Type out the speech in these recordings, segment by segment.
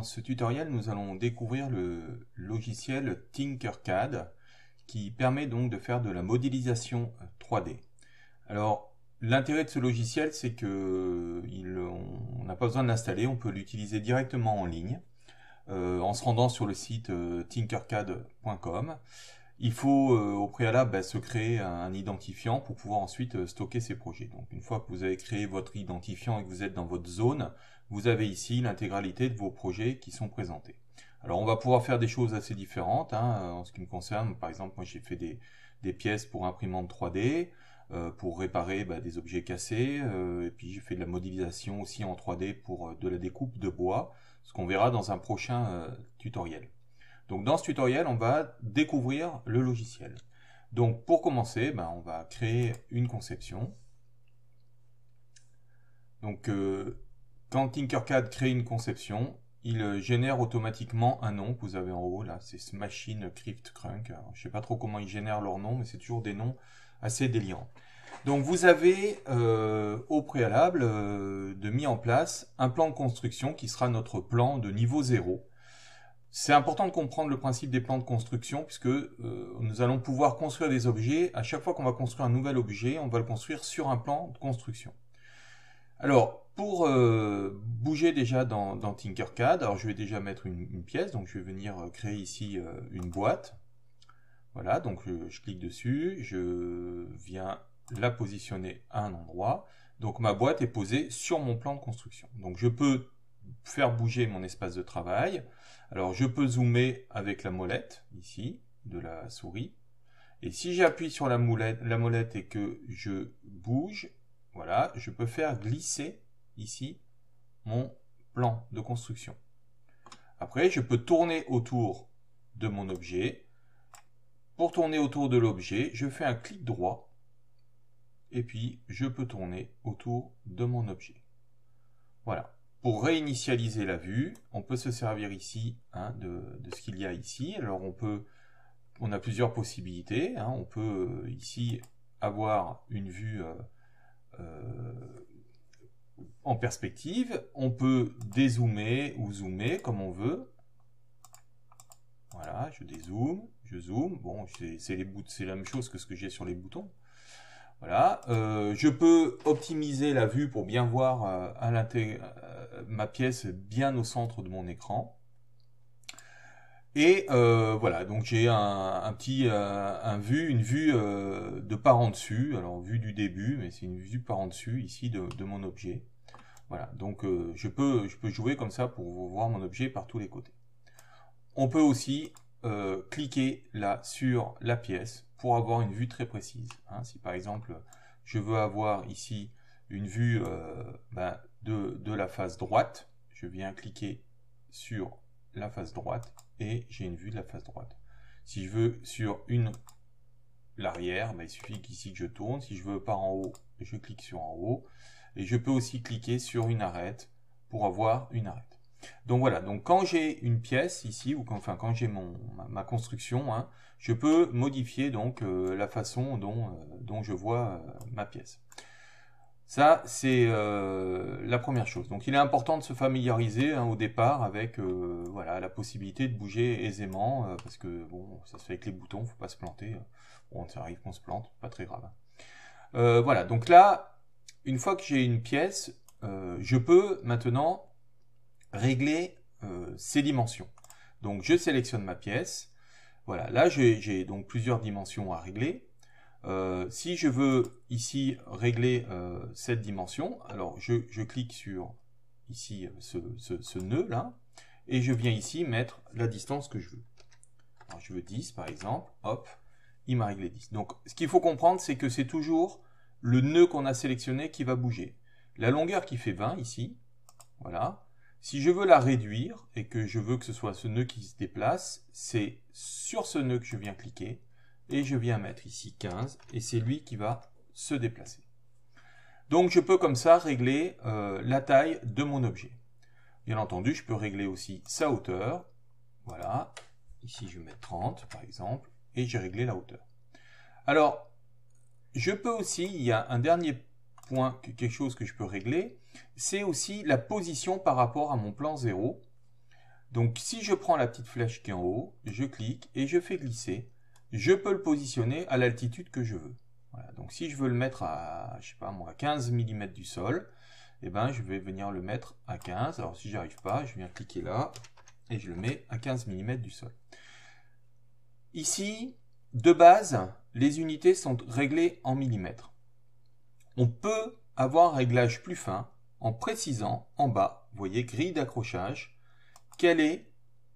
Dans ce tutoriel, nous allons découvrir le logiciel Tinkercad qui permet donc de faire de la modélisation 3D. Alors, l'intérêt de ce logiciel, c'est que on n'a pas besoin de l'installer, on peut l'utiliser directement en ligne euh, en se rendant sur le site euh, tinkercad.com il faut euh, au préalable bah, se créer un, identifiant pour pouvoir ensuite euh, stocker ces projets. Donc une fois que vous avez créé votre identifiant et que vous êtes dans votre zone, vous avez ici l'intégralité de vos projets qui sont présentés. Alors on va pouvoir faire des choses assez différentes hein, euh, en ce qui me concerne. Par exemple, moi j'ai fait des, pièces pour imprimantes 3D, pour réparer bah, des objets cassés, et puis j'ai fait de la modélisation aussi en 3D pour de la découpe de bois, ce qu'on verra dans un prochain tutoriel. Donc dans ce tutoriel, on va découvrir le logiciel. Donc pour commencer, ben, on va créer une conception. Donc euh, quand Tinkercad crée une conception, il euh, génère automatiquement un nom que vous avez en haut là, c'est Machine Crypt Crunk. je sais pas trop comment ils génèrent leur nom, mais c'est toujours des noms assez délirants. Donc vous avez euh, au préalable de mis en place un plan de construction qui sera notre plan de niveau 0. C'est important de comprendre le principe des plans de construction puisque euh, nous allons pouvoir construire des objets. À chaque fois qu'on va construire un nouvel objet, on va le construire sur un plan de construction. Alors, pour euh, bouger déjà dans, Tinkercad, alors je vais déjà mettre une, pièce, donc je vais venir euh, créer ici une boîte. Voilà, donc je, je clique dessus, je viens la positionner à un endroit. Donc ma boîte est posée sur mon plan de construction. Donc je peux faire bouger mon espace de travail. Alors je peux zoomer avec la molette, ici, de la souris. Et si j'appuie sur la, la molette et que je bouge, voilà, je peux faire glisser ici mon plan de construction. Après, je peux tourner autour de mon objet. Pour tourner autour de l'objet, je fais un clic droit et puis je peux tourner autour de mon objet. Voilà. Pour réinitialiser la vue, on peut se servir ici hein, de, ce qu'il y a ici. Alors on peut, on a plusieurs possibilités. Hein. On peut euh, ici avoir une vue euh, euh, en perspective. On peut dézoomer ou zoomer comme on veut. Voilà, je dézoome, je zoome. Bon, c'est la même chose que ce que j'ai sur les boutons. Voilà, je peux optimiser la vue pour bien voir à l'intérieur ma pièce bien au centre de mon écran. Et euh, voilà, donc j'ai un, petit euh, un vue, une vue euh, de par en dessus, alors vue du début, mais c'est une vue par en dessus ici de, mon objet. Voilà, donc je, peux, je peux jouer comme ça pour voir mon objet par tous les côtés. On peut aussi cliquer là sur la pièce pour avoir une vue très précise. Hein. si par exemple je veux avoir ici une vue ben, de, la face droite. Je viens cliquer sur la face droite et j'ai une vue de la face droite. Si je veux sur une l'arrière, bah, il suffit qu'ici que je tourne. Si je veux par en haut, je clique sur en haut. Et je peux aussi cliquer sur une arête pour avoir une arête. Donc voilà, donc quand j'ai une pièce ici, ou quand, enfin quand j'ai ma, construction, hein, je peux modifier donc euh, la façon dont, euh, je vois euh, ma pièce. Ça, c'est euh, la première chose. Donc il est important de se familiariser hein, au départ avec euh, voilà, la possibilité de bouger aisément, euh, parce que bon, ça se fait avec les boutons, il ne faut pas se planter. Bon, ça arrive qu'on se plante, pas très grave. Hein. voilà, donc là, une fois que j'ai une pièce, je peux maintenant régler ses dimensions. Donc je sélectionne ma pièce. Voilà, là j'ai donc plusieurs dimensions à régler. Euh, si je veux ici régler euh, cette dimension, alors je, clique sur ici euh, ce, ce, nœud là, et je viens ici mettre la distance que je veux. je veux 10 par exemple, hop, il m'a réglé 10. Donc ce qu'il faut comprendre c'est que c'est toujours le nœud qu'on a sélectionné qui va bouger. La longueur qui fait 20 ici, voilà. Si je veux la réduire et que je veux que ce soit ce nœud qui se déplace, c'est sur ce nœud que je viens cliquer, et je viens mettre ici 15 et c'est lui qui va se déplacer. Donc je peux comme ça régler euh, la taille de mon objet. Bien entendu, je peux régler aussi sa hauteur. Voilà, ici je vais mettre 30 par exemple, et j'ai réglé la hauteur. Alors, je peux aussi, il y a un dernier point, quelque chose que je peux régler, c'est aussi la position par rapport à mon plan 0. Donc si je prends la petite flèche qui est en haut, je clique et je fais glisser je peux le positionner à l'altitude que je veux. donc si je veux le mettre à, sais pas moi, 15 mm du sol, eh ben je vais venir le mettre à 15. Alors si j'arrive pas, je viens cliquer là et je le mets à 15 mm du sol. Ici, de base, les unités sont réglées en millimètres. On peut avoir un réglage plus fin en précisant en bas, vous voyez, grille d'accrochage, quelle est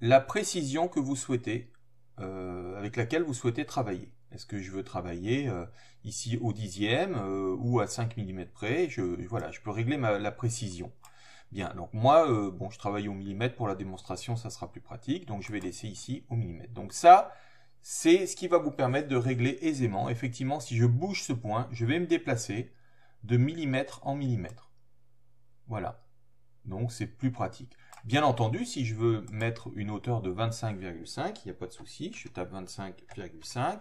la précision que vous souhaitez euh, avec laquelle vous souhaitez travailler. Est-ce que je veux travailler euh, ici au dixième euh, ou à 5 mm près je, Voilà, je peux régler la précision. Bien, donc moi, bon, je travaille au millimètre pour la démonstration, ça sera plus pratique, donc je vais laisser ici au millimètre. Donc ça, c'est ce qui va vous permettre de régler aisément. Effectivement, si je bouge ce point, je vais me déplacer de millimètre en millimètre. Voilà, donc c'est plus pratique. Bien entendu, si je veux mettre une hauteur de 25,5, il n'y a pas de souci, je tape 25,5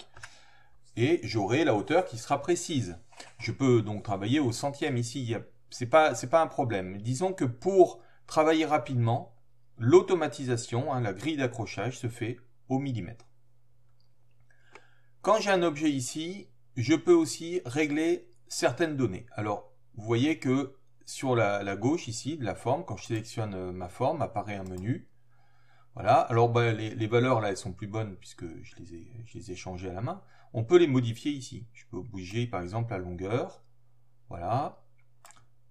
et j'aurai la hauteur qui sera précise. Je peux donc travailler au centième ici, ce n'est pas, un problème. Disons que pour travailler rapidement, l'automatisation, hein, la grille d'accrochage se fait au millimètre. Quand j'ai un objet ici, je peux aussi régler certaines données. Alors, vous voyez que sur la, gauche ici de la forme, quand je sélectionne euh, ma forme, apparaît un menu. Voilà, alors bah, les, valeurs là elles sont plus bonnes puisque je les, ai, les ai changées à la main. On peut les modifier ici. Je peux bouger par exemple la longueur, voilà,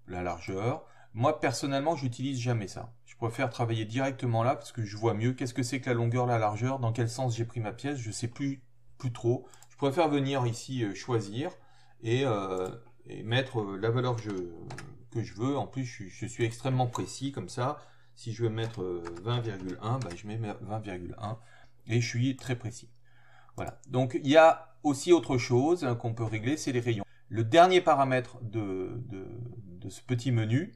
la largeur. Moi personnellement j'utilise jamais ça. Je préfère travailler directement là parce que je vois mieux qu'est-ce que c'est que la longueur, la largeur, dans quel sens j'ai pris ma pièce, je sais plus, plus trop. Je préfère venir ici euh, choisir et, euh, et mettre la valeur que je, je veux. En plus, je, suis extrêmement précis comme ça. Si je veux mettre 20,1, euh, bah, je mets 20,1 et je suis très précis. Voilà. Donc il y a aussi autre chose hein, qu'on peut régler, c'est les rayons. Le dernier paramètre de, ce petit menu,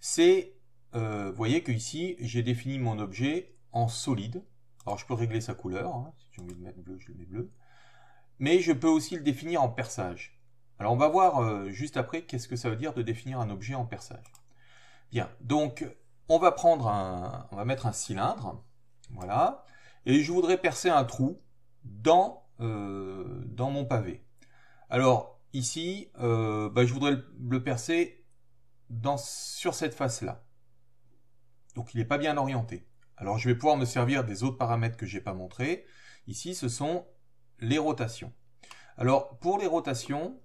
c'est, euh, vous euh, voyez j'ai défini mon objet en solide. Alors je peux régler sa couleur, hein, si j'ai envie mettre bleu, je le mets bleu. Mais je peux aussi le définir en perçage. Alors on va voir euh, juste après qu'est-ce que ça veut dire de définir un objet en perçage. Bien, donc on va prendre un, on va mettre un cylindre, voilà, et je voudrais percer un trou dans, euh, dans mon pavé. Alors ici, euh, bah, je voudrais le, percer dans, sur cette face-là. Donc il n'est pas bien orienté. Alors je vais pouvoir me servir des autres paramètres que j'ai pas montrés. Ici, ce sont les rotations. Alors pour les rotations,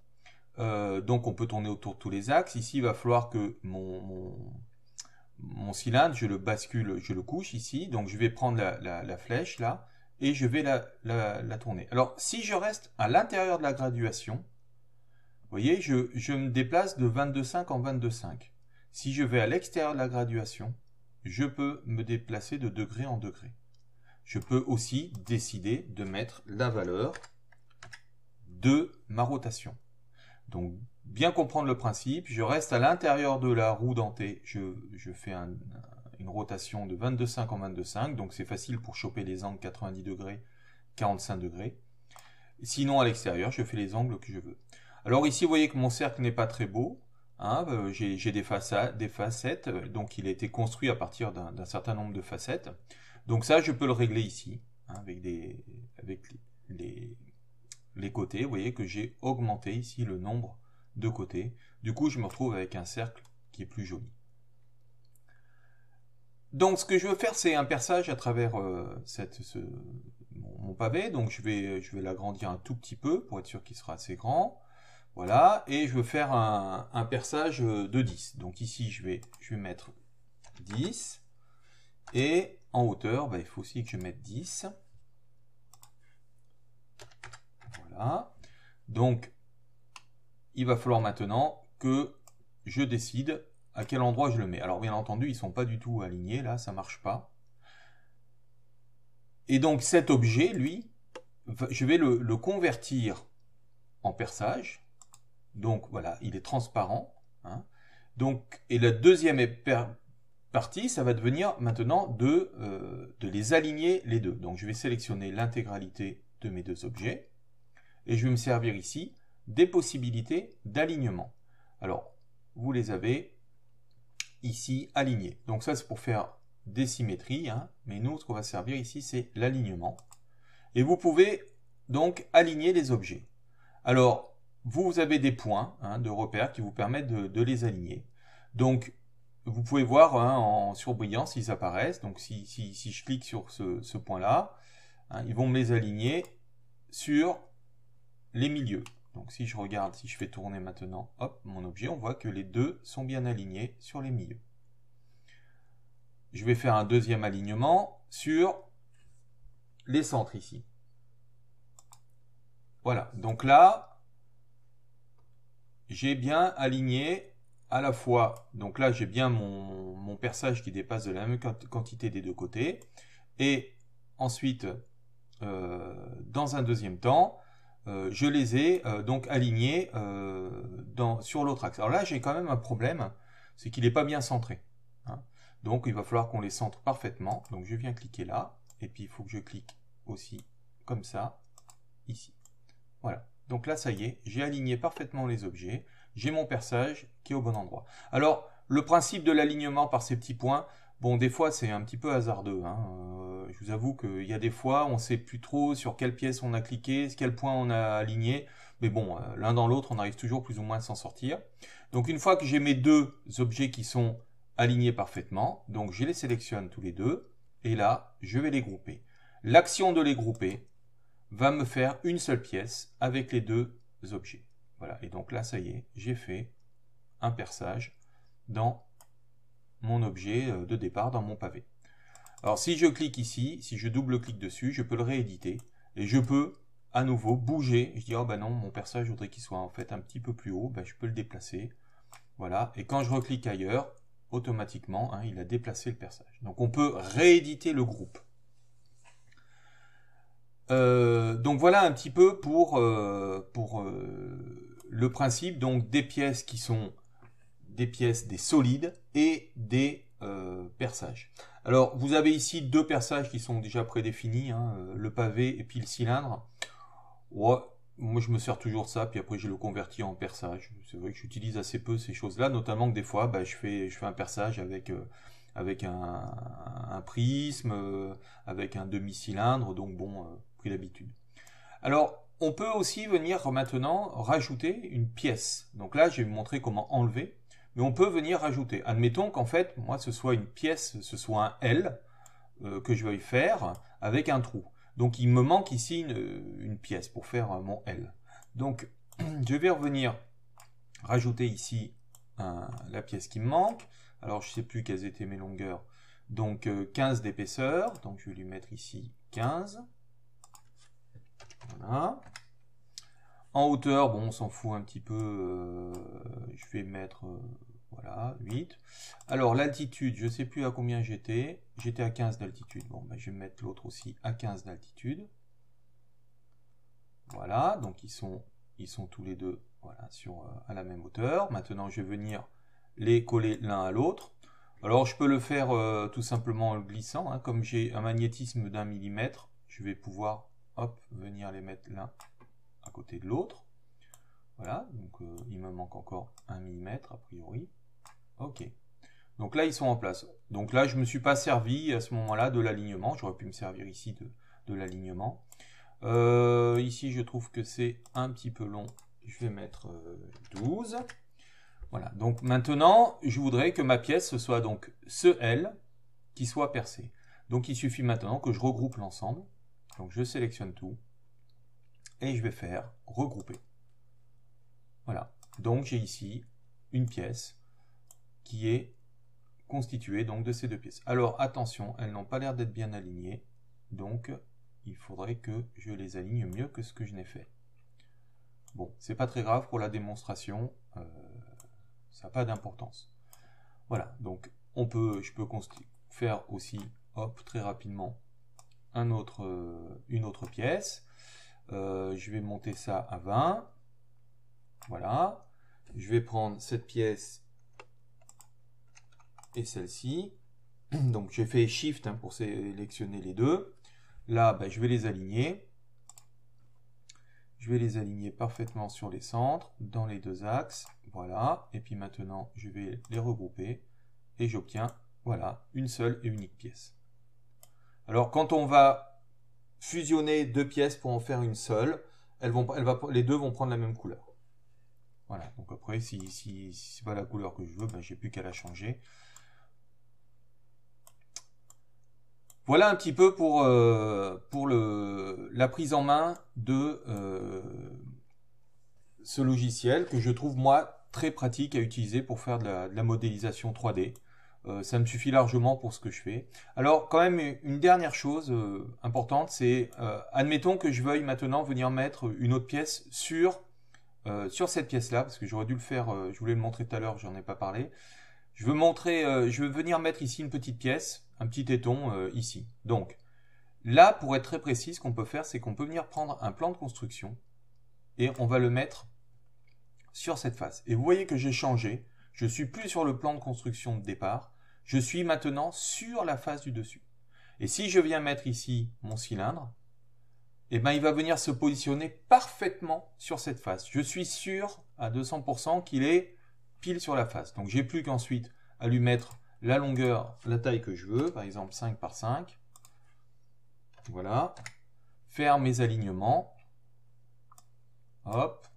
euh, donc on peut tourner autour de tous les axes. Ici, il va falloir que mon, cylindre, je le bascule, je le couche ici. Donc je vais prendre la, flèche là et je vais la, tourner. Alors si je reste à l'intérieur de la graduation, vous voyez, je, je me déplace de 22,5 en 22,5. Si je vais à l'extérieur de la graduation, je peux me déplacer de degré en degré. Je peux aussi décider de mettre la valeur de ma rotation. Donc bien comprendre le principe, je reste à l'intérieur de la roue dentée, je, fais une rotation de 22,5 en 22,5, donc c'est facile pour choper les angles 90 degrés, 45 degrés. Sinon à l'extérieur, je fais les angles que je veux. Alors ici, vous voyez que mon cercle n'est pas très beau, hein, euh, j'ai des, facettes, euh, donc il a été construit à partir d'un certain nombre de facettes. Donc ça, je peux le régler ici, hein, avec, des, avec les les côtés, vous voyez que j'ai augmenté ici le nombre de côtés. Du coup, je me retrouve avec un cercle qui est plus joli. Donc, ce que je veux faire, c'est un perçage à travers euh, ce, mon, pavé. Donc, je vais, je vais l'agrandir un tout petit peu pour être sûr qu'il sera assez grand. Voilà, et je veux faire un, perçage euh, de 10. Donc ici, je vais, je vais mettre 10. Et en hauteur, bah, il faut aussi que je mette 10. Donc, il va falloir maintenant que je décide à quel endroit je le mets. Alors bien entendu, ils ne sont pas du tout alignés, là, ça ne marche pas. Et donc cet objet, lui, je vais le, convertir en perçage. Donc voilà, il est transparent. Hein. Donc, et la deuxième partie, ça va devenir maintenant euh, de les aligner les deux. Donc je vais sélectionner l'intégralité de mes deux objets et je vais me servir ici des possibilités d'alignement. Alors, vous les avez ici alignés. Donc ça, c'est pour faire des symétries, hein. mais nous, ce qu'on va servir ici, c'est l'alignement. Et vous pouvez donc aligner les objets. Alors, vous avez des points hein, de repère qui vous permettent de, les aligner. Donc, vous pouvez voir hein, en surbrillant s'ils apparaissent. Donc, si, je clique sur ce point-là, ils vont me les aligner sur les milieux. Donc si je regarde, si je fais tourner maintenant, hop, mon objet, on voit que les deux sont bien alignés sur les milieux. Je vais faire un deuxième alignement sur les centres ici. Voilà, donc là, j'ai bien aligné à la fois, donc là j'ai bien mon, perçage qui dépasse de la même quantité des deux côtés, et ensuite, euh, dans un deuxième temps, euh, je les ai euh, donc alignés euh, sur l'autre axe. Alors là, j'ai quand même un problème, c'est qu'il n'est pas bien centré. Hein. Donc il va falloir qu'on les centre parfaitement. Donc je viens cliquer là, et puis il faut que je clique aussi comme ça, ici. Voilà. Donc là, ça y est, j'ai aligné parfaitement les objets. J'ai mon perçage qui est au bon endroit. Alors, le principe de l'alignement par ces petits points, Bon, des fois, c'est un petit peu hasardeux. Hein. Euh, je vous avoue qu'il y a des fois, on sait plus trop sur quelle pièce on a cliqué, quel point on a aligné. Mais bon, euh, l'un dans l'autre, on arrive toujours plus ou moins à s'en sortir. Donc, une fois que j'ai mes deux objets qui sont alignés parfaitement, donc je les sélectionne tous les deux. Et là, je vais les grouper. L'action de les grouper va me faire une seule pièce avec les deux objets. Voilà. Et donc là, ça y est, j'ai fait un perçage dans mon objet euh, de départ dans mon pavé. Alors si je clique ici, si je double-clique dessus, je peux le rééditer et je peux à nouveau bouger. Je dis, oh ben non, mon personnage, je voudrais qu'il soit en fait un petit peu plus haut, ben, je peux le déplacer. Voilà, et quand je reclique ailleurs, automatiquement, hein, il a déplacé le personnage. Donc on peut rééditer le groupe. Euh, donc voilà un petit peu pour, euh, pour le principe donc des pièces qui sont des pièces des solides et des euh, perçages. Alors vous avez ici deux perçages qui sont déjà prédéfinis, hein, euh, le pavé et puis le cylindre. moi je me sers toujours de ça, puis après je le convertis en perçage. C'est vrai que j'utilise assez peu ces choses-là, notamment que des fois bah, je, fais, je fais un perçage avec... Euh, avec un, prisme, avec un demi-cylindre, donc bon, pris d'habitude. Alors, on peut aussi venir maintenant rajouter une pièce. Donc là, je vais vous montrer comment enlever mais on peut venir rajouter. Admettons qu'en fait, moi, ce soit une pièce, ce soit un L euh, que je veuille faire avec un trou. Donc il me manque ici une, euh, pièce pour faire euh, mon L. Donc je vais revenir rajouter ici la pièce qui me manque. Alors je ne sais plus quelles étaient mes longueurs. Donc 15 d'épaisseur. Donc je vais lui mettre ici 15. Voilà. En hauteur, bon, on s'en fout un petit peu. Euh, je vais mettre euh, voilà, 8. Alors l'altitude, je sais plus à combien j'étais. J'étais à 15 d'altitude. Bon, ben, je vais mettre l'autre aussi à 15 d'altitude. Voilà, donc ils sont, ils sont tous les deux voilà, sur, euh, à la même hauteur. Maintenant, je vais venir les coller l'un à l'autre. Alors je peux le faire tout simplement en glissant. Hein. comme j'ai un magnétisme d'un millimètre, je vais pouvoir hop, venir les mettre l'un à côté de l'autre. Voilà, donc euh, il me manque encore un mm a priori. Ok. Donc là, ils sont en place. Donc là, je ne me suis pas servi à ce moment-là de l'alignement. J'aurais pu me servir ici de, l'alignement. Euh, ici, je trouve que c'est un petit peu long. Je vais mettre 12. Euh, voilà, donc maintenant, je voudrais que ma pièce, soit donc ce L qui soit percé. Donc il suffit maintenant que je regroupe l'ensemble. Donc je sélectionne tout et je vais faire regrouper. Voilà, donc j'ai ici une pièce qui est constituée donc de ces deux pièces. Alors attention, elles n'ont pas l'air d'être bien alignées, donc il faudrait que je les aligne mieux que ce que je n'ai fait. Bon, c'est pas très grave pour la démonstration, euh, ça n'a pas d'importance. Voilà, donc on peut, je peux faire aussi, hop, très rapidement, un autre, euh, une autre pièce. Euh, je vais monter ça à 20. Voilà. Je vais prendre cette pièce et celle-ci. Donc j'ai fait Shift hein, pour sélectionner les deux. Là, ben, je vais les aligner. Je vais les aligner parfaitement sur les centres, dans les deux axes. Voilà. Et puis maintenant, je vais les regrouper. Et j'obtiens, voilà, une seule et unique pièce. Alors quand on va fusionner deux pièces pour en faire une seule. Elles vont, les deux vont prendre la même couleur. Voilà, donc après, si, si, si pas la couleur que je veux, ben, j'ai plus qu'à la changer. Voilà un petit peu pour, euh, pour le, la prise en main de euh, ce logiciel que je trouve moi très pratique à utiliser pour faire de la modélisation 3D. Euh, ça me suffit largement pour ce que je fais. Alors quand même une dernière chose euh, importante, c'est euh, admettons que je veuille maintenant venir mettre une autre pièce sur, sur cette pièce-là, parce que j'aurais dû le faire, je voulais le montrer tout à l'heure, j'en ai pas parlé. Je veux montrer, je veux venir mettre ici une petite pièce, un petit téton ici. Donc là, pour être très précis, ce qu'on peut faire, c'est qu'on peut venir prendre un plan de construction et on va le mettre sur cette face. Et vous voyez que j'ai changé, je suis plus sur le plan de construction de départ, je suis maintenant sur la face du dessus. Et si je viens mettre ici mon cylindre, eh ben, il va venir se positionner parfaitement sur cette face. Je suis sûr à 200% qu'il est pile sur la face. Donc j'ai plus qu'ensuite à lui mettre la longueur, la taille que je veux, par exemple 5 par 5. Voilà. Faire mes alignements. Hop.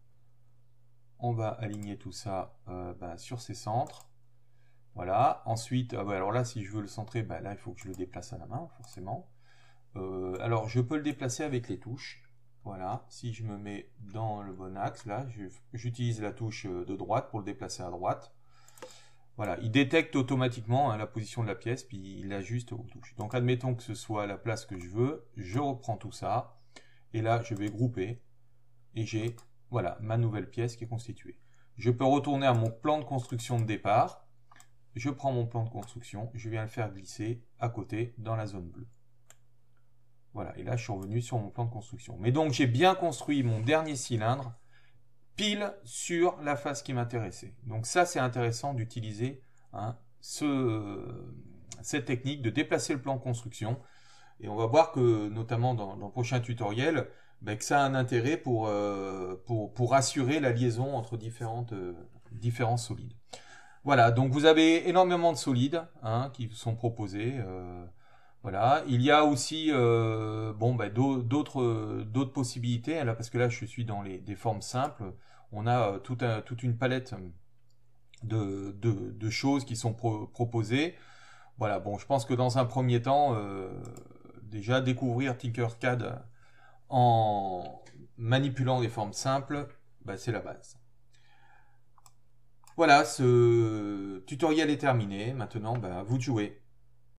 On va aligner tout ça euh, bah, sur ces centres. Voilà, ensuite, ah bah, alors là, si je veux le centrer, bah, là, il faut que je le déplace à la main, forcément. Euh, alors, je peux le déplacer avec les touches. Voilà, si je me mets dans le bon axe, là, j'utilise la touche euh, de droite pour le déplacer à droite. Voilà, il détecte automatiquement hein, la position de la pièce, puis il ajuste aux touches. Donc, admettons que ce soit la place que je veux, je reprends tout ça, et là, je vais grouper, et j'ai, voilà, ma nouvelle pièce qui est constituée. Je peux retourner à mon plan de construction de départ, je prends mon plan de construction, je viens le faire glisser à côté dans la zone bleue. Voilà, et là je suis revenu sur mon plan de construction. Mais donc j'ai bien construit mon dernier cylindre pile sur la face qui m'intéressait. Donc ça c'est intéressant d'utiliser hein, cette technique de déplacer le plan de construction. Et on va voir que notamment dans, le prochain tutoriel, ben, que ça a un intérêt pour, euh, assurer la liaison entre différentes, euh, différents solides. Voilà, donc vous avez énormément de solides hein, qui sont proposés. Euh, voilà, il y a aussi euh, bon, bah, d'autres, d'autres possibilités. Là, parce que là, je suis dans les, des formes simples. On a euh, toute une palette de, choses qui sont proposées. Voilà, bon, je pense que dans un premier temps, déjà découvrir Tinkercad en manipulant des formes simples, bah, c'est la base. Voilà, ce tutoriel est terminé. Maintenant, bah, vous jouez.